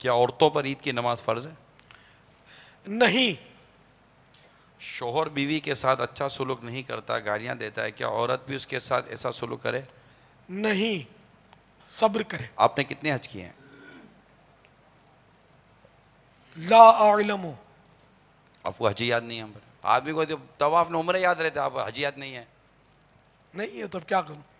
क्या औरतों पर ईद की नमाज फ़र्ज है नहीं शोहर बीवी के साथ अच्छा सुलूक नहीं करता गालियाँ देता है क्या औरत भी उसके साथ ऐसा सुलूक करे नहीं सब्र करे आपने कितने हज किए हैं ला आलमो आपको हजी याद नहीं है आदमी को तवाफ में उम्र याद रहता आप हजी याद नहीं है नहीं है तो अब क्या करूँ